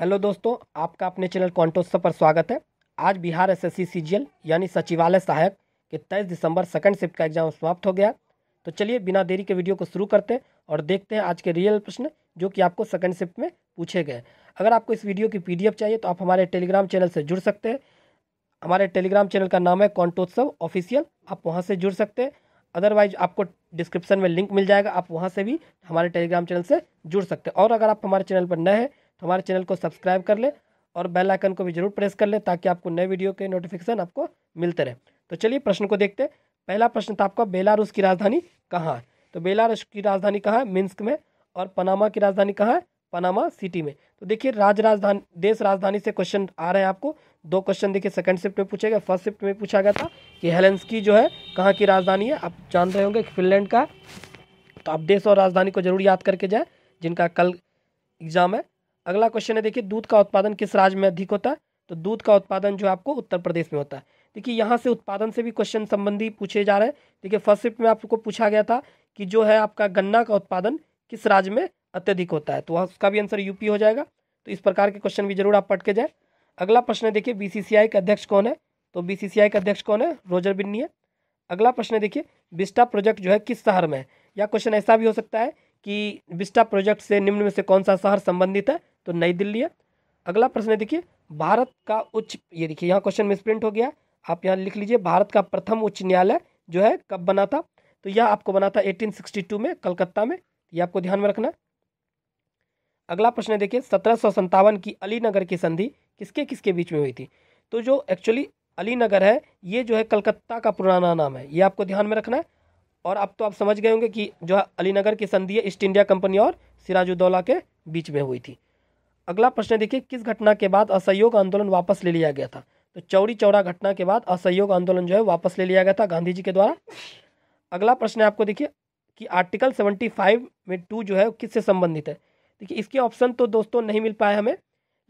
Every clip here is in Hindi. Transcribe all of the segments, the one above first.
हेलो दोस्तों आपका अपने चैनल कॉन्टोत्सव पर स्वागत है आज बिहार एस एस सीजीएल यानी सचिवालय सहायक के तेईस दिसंबर सेकंड शिफ्ट का एग्जाम समाप्त हो गया तो चलिए बिना देरी के वीडियो को शुरू करते हैं और देखते हैं आज के रियल प्रश्न जो कि आपको सेकंड शिफ्ट में पूछे गए अगर आपको इस वीडियो की पी चाहिए तो आप हमारे टेलीग्राम चैनल से जुड़ सकते हैं हमारे टेलीग्राम चैनल का नाम है कॉन्टोत्सव ऑफिशियल आप वहाँ से जुड़ सकते हैं अदरवाइज आपको डिस्क्रिप्शन में लिंक मिल जाएगा आप वहाँ से भी हमारे टेलीग्राम चैनल से जुड़ सकते हैं और अगर आप हमारे चैनल पर नए हैं हमारे चैनल को सब्सक्राइब कर लें और बेल आइकन को भी जरूर प्रेस कर लें ताकि आपको नए वीडियो के नोटिफिकेशन आपको मिलते रहे तो चलिए प्रश्न को देखते हैं पहला प्रश्न था आपका बेलारूस की राजधानी कहाँ है तो बेलारूस की राजधानी कहाँ है मिन्स्क में और पनामा की राजधानी कहाँ है पनामा सिटी में तो देखिए राज राजधानी देश राजधानी से क्वेश्चन आ रहे हैं आपको दो क्वेश्चन देखिए सेकंड शिफ्ट में पूछे गए फर्स्ट शिफ्ट में पूछा गया था कि हेलेंसकी जो है कहाँ की राजधानी है आप जान रहे होंगे फिनलैंड का तो आप देश और राजधानी को जरूर याद करके जाए जिनका कल एग्जाम है अगला क्वेश्चन है देखिए दूध का उत्पादन किस राज्य में अधिक होता है तो दूध का उत्पादन जो आपको उत्तर प्रदेश में होता है देखिए यहाँ से उत्पादन से भी क्वेश्चन संबंधी पूछे जा रहे हैं देखिए फर्स्ट शिफ्ट में आपको पूछा गया था कि जो है आपका गन्ना का उत्पादन किस राज्य में अत्यधिक होता है तो वहाँ उसका भी आंसर यूपी हो जाएगा तो इस प्रकार के क्वेश्चन भी जरूर आप पढ़ के जाए अगला प्रश्न है देखिए बीसीसीआई का अध्यक्ष कौन है तो बीसीसीआई का अध्यक्ष कौन है रोजर बिन्नी है अगला प्रश्न है देखिए बिस्टा प्रोजेक्ट जो है किस शहर में है या क्वेश्चन ऐसा भी हो सकता है कि बिस्टा प्रोजेक्ट से निम्न में से कौन सा शहर संबंधित है तो नई दिल्ली है अगला प्रश्न है देखिए भारत का उच्च ये देखिए यहाँ क्वेश्चन मिसप्रिंट हो गया आप यहाँ लिख लीजिए भारत का प्रथम उच्च न्यायालय जो है कब बना था तो यह आपको बना था 1862 में कलकत्ता में यह आपको ध्यान में रखना अगला प्रश्न देखिए सत्रह की अलीनगर की संधि किसके किसके बीच में हुई थी तो जो एक्चुअली अलीनगर है ये जो है कलकत्ता का पुराना नाम है ये आपको ध्यान में रखना है और अब तो आप समझ गए होंगे कि जो है अलीनगर की संधि है ईस्ट इंडिया कंपनी और सिराजुद्दौला के बीच में हुई थी अगला प्रश्न देखिए किस घटना के बाद असहयोग आंदोलन वापस ले लिया गया था तो चौरी चौरा घटना के बाद असहयोग आंदोलन जो है वापस ले लिया गया था गांधी जी के द्वारा अगला प्रश्न है आपको देखिए कि आर्टिकल सेवेंटी फाइव में टू जो है किससे संबंधित है देखिए इसके ऑप्शन तो दोस्तों नहीं मिल पाए हमें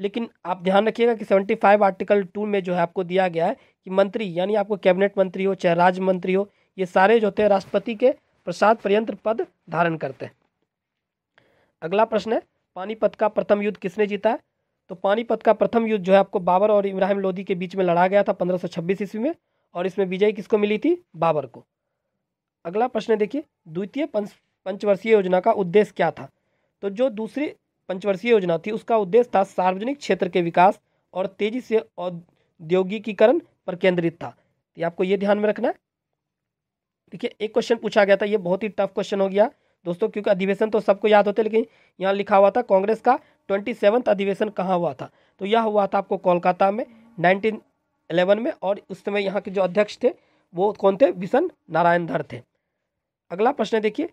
लेकिन आप ध्यान रखिएगा कि सेवेंटी फाइव आर्टिकल टू में जो है आपको दिया गया है कि मंत्री यानी आपको कैबिनेट मंत्री हो चाहे राज्य मंत्री हो ये सारे जो होते हैं राष्ट्रपति के प्रसाद पर्यंत्र पद धारण करते हैं अगला प्रश्न है पानीपत का प्रथम युद्ध किसने जीता है तो पानीपत का प्रथम युद्ध जो है आपको बाबर और इब्राहिम लोधी के बीच में लड़ा गया था पंद्रह ईस्वी में और इसमें विजय किसको मिली थी बाबर को अगला प्रश्न देखिए द्वितीय पंचवर्षीय योजना का उद्देश्य क्या था तो जो दूसरी पंचवर्षीय योजना थी उसका उद्देश्य था सार्वजनिक क्षेत्र के विकास और तेजी से औद्योगिकीकरण पर केंद्रित था तो आपको ये ध्यान में रखना है देखिए एक क्वेश्चन पूछा गया था ये बहुत ही टफ क्वेश्चन हो गया दोस्तों क्योंकि अधिवेशन तो सबको याद होते लेकिन यहाँ लिखा हुआ था कांग्रेस का ट्वेंटी सेवन्थ अधिवेशन कहाँ हुआ था तो यह हुआ था आपको कोलकाता में नाइनटीन एलेवन में और उस समय यहाँ के जो अध्यक्ष थे वो कौन थे बिशन नारायण धर थे अगला प्रश्न देखिए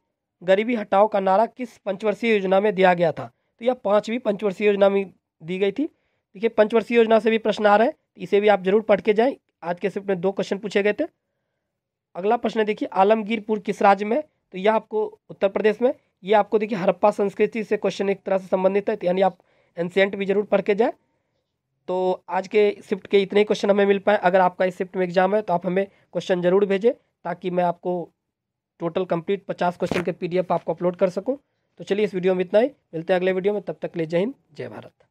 गरीबी हटाओ का नारा किस पंचवर्षीय योजना में दिया गया था तो यह पाँचवीं पंचवर्षीय योजना में दी गई थी देखिए पंचवर्षीय योजना से भी प्रश्न आ रहे हैं तो इसे भी आप जरूर पढ़ के जाएं आज के सिर्फ में दो क्वेश्चन पूछे गए थे अगला प्रश्न देखिए आलमगीरपुर किस राज्य में तो यह आपको उत्तर प्रदेश में ये आपको देखिए हरप्पा संस्कृति से क्वेश्चन एक तरह से संबंधित है तो यानी आप एंसेंट भी जरूर पढ़ के जाए तो आज के शिफ्ट के इतने क्वेश्चन हमें मिल पाए अगर आपका इस शिफ्ट में एग्जाम है तो आप हमें क्वेश्चन जरूर भेजें ताकि मैं आपको टोटल कंप्लीट पचास क्वेश्चन के पीडीएफ आपको अपलोड कर सकूं तो चलिए इस वीडियो में इतना ही मिलते हैं अगले वीडियो में तब तक ले जय हिंद जय भारत